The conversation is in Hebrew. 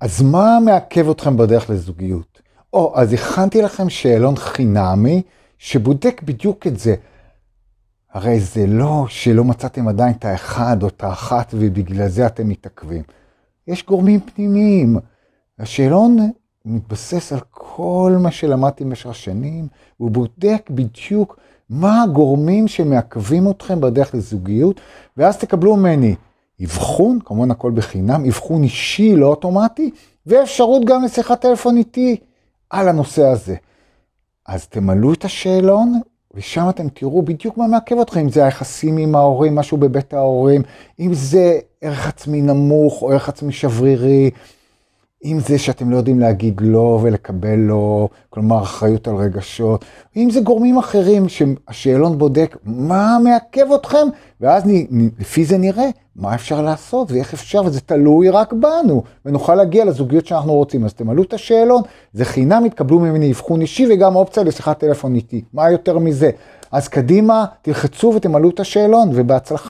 אז מה מעכב אתכם בדרך לזוגיות? או, אז הכנתי לכם שאלון חינמי שבודק בדיוק את זה. הרי זה לא שלא מצאתם עדיין את האחד או את האחת ובגלל זה אתם מתעכבים. יש גורמים פנימיים. השאלון מתבסס על כל מה שלמדתי במשך השנים, הוא בודק בדיוק מה הגורמים שמעכבים אתכם בדרך לזוגיות, ואז תקבלו ממני אבחון, כמובן הכל בחינם, אבחון אישי, לא אוטומטי, ואפשרות גם לשיחת טלפון איתי על הנושא הזה. אז תמלאו את השאלון, ושם אתם תראו בדיוק מה מעכב אתכם, אם זה היחסים עם ההורים, משהו בבית ההורים, אם זה ערך עצמי נמוך או ערך עצמי שברירי, אם זה שאתם לא יודעים להגיד לא ולקבל לא, כלומר אחריות על רגשות, אם זה גורמים אחרים שהשאלון בודק מה מעכב אתכם, ואז נ, נ, לפי זה נראה מה אפשר לעשות ואיך אפשר, וזה תלוי רק בנו, ונוכל להגיע לזוגיות שאנחנו רוצים. אז תמלאו את השאלון, זה חינם, יתקבלו ממני אבחון אישי וגם אופציה לשיחת טלפון איתי, מה יותר מזה? אז קדימה, תלחצו ותמלאו את השאלון, ובהצלחה.